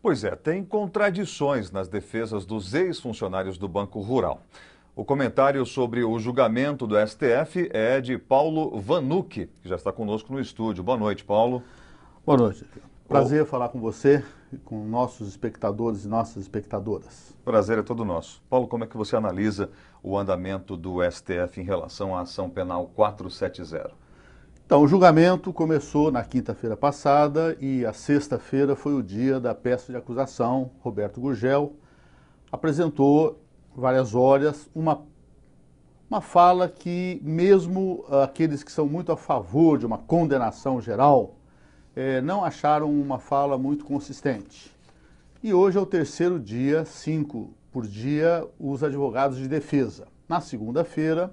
Pois é, tem contradições nas defesas dos ex-funcionários do Banco Rural. O comentário sobre o julgamento do STF é de Paulo Vanucci, que já está conosco no estúdio. Boa noite, Paulo. Boa noite. Prazer falar com você e com nossos espectadores e nossas espectadoras. Prazer é todo nosso. Paulo, como é que você analisa o andamento do STF em relação à ação penal 470? Então, o julgamento começou na quinta-feira passada e a sexta-feira foi o dia da peça de acusação. Roberto Gurgel apresentou várias horas uma, uma fala que, mesmo ah, aqueles que são muito a favor de uma condenação geral, eh, não acharam uma fala muito consistente. E hoje é o terceiro dia, cinco por dia, os advogados de defesa. Na segunda-feira,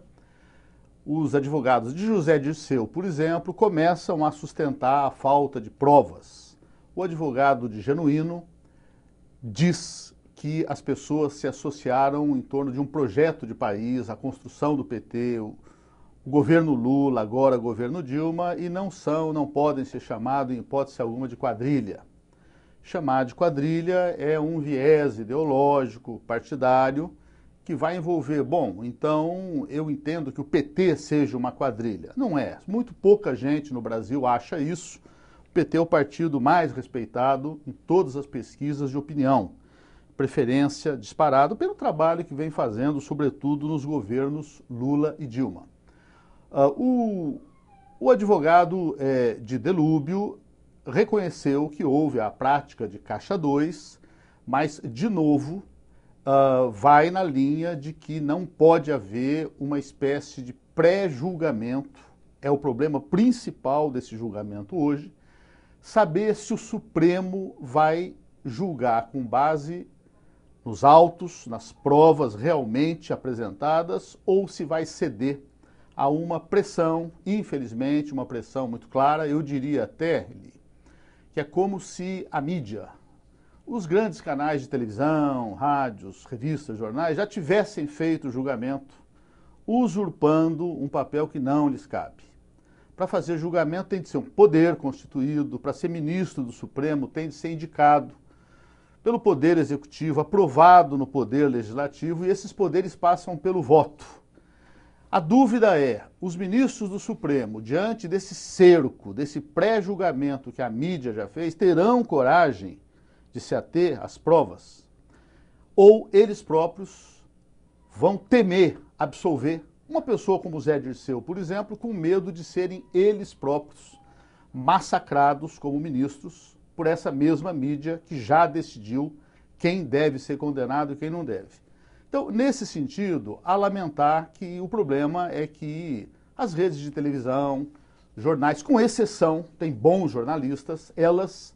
os advogados de José Dirceu, por exemplo, começam a sustentar a falta de provas. O advogado de Genuíno diz que as pessoas se associaram em torno de um projeto de país, a construção do PT, o governo Lula, agora governo Dilma, e não são, não podem ser chamados, em hipótese alguma, de quadrilha. Chamar de quadrilha é um viés ideológico, partidário, que vai envolver, bom, então eu entendo que o PT seja uma quadrilha. Não é. Muito pouca gente no Brasil acha isso. O PT é o partido mais respeitado em todas as pesquisas de opinião. Preferência disparado pelo trabalho que vem fazendo, sobretudo nos governos Lula e Dilma. Uh, o, o advogado é, de Delúbio reconheceu que houve a prática de Caixa 2, mas, de novo, uh, vai na linha de que não pode haver uma espécie de pré-julgamento, é o problema principal desse julgamento hoje, saber se o Supremo vai julgar com base nos autos, nas provas realmente apresentadas, ou se vai ceder a uma pressão, infelizmente, uma pressão muito clara, eu diria até, que é como se a mídia, os grandes canais de televisão, rádios, revistas, jornais já tivessem feito o julgamento, usurpando um papel que não lhes cabe. Para fazer julgamento tem de ser um poder constituído, para ser ministro do Supremo tem de ser indicado pelo poder executivo, aprovado no poder legislativo, e esses poderes passam pelo voto. A dúvida é: os ministros do Supremo, diante desse cerco, desse pré-julgamento que a mídia já fez, terão coragem de se ater às provas, ou eles próprios vão temer absolver uma pessoa como Zé Dirceu, por exemplo, com medo de serem eles próprios massacrados como ministros por essa mesma mídia que já decidiu quem deve ser condenado e quem não deve. Então, nesse sentido, a lamentar que o problema é que as redes de televisão, jornais, com exceção, tem bons jornalistas, elas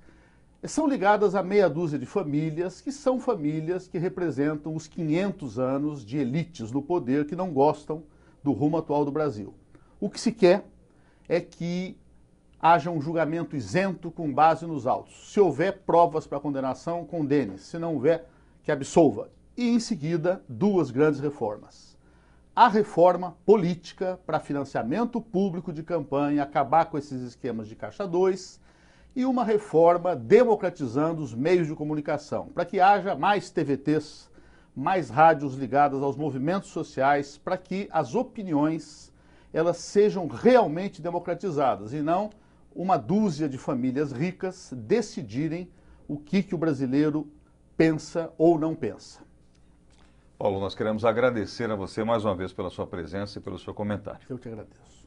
são ligadas a meia dúzia de famílias, que são famílias que representam os 500 anos de elites no poder que não gostam do rumo atual do Brasil. O que se quer é que haja um julgamento isento com base nos autos. Se houver provas para condenação, condene. Se não houver, que absolva. E, em seguida, duas grandes reformas. A reforma política para financiamento público de campanha, acabar com esses esquemas de Caixa 2 e uma reforma democratizando os meios de comunicação, para que haja mais TVTs, mais rádios ligadas aos movimentos sociais, para que as opiniões elas sejam realmente democratizadas e não uma dúzia de famílias ricas decidirem o que, que o brasileiro pensa ou não pensa. Paulo, nós queremos agradecer a você mais uma vez pela sua presença e pelo seu comentário. Eu te agradeço.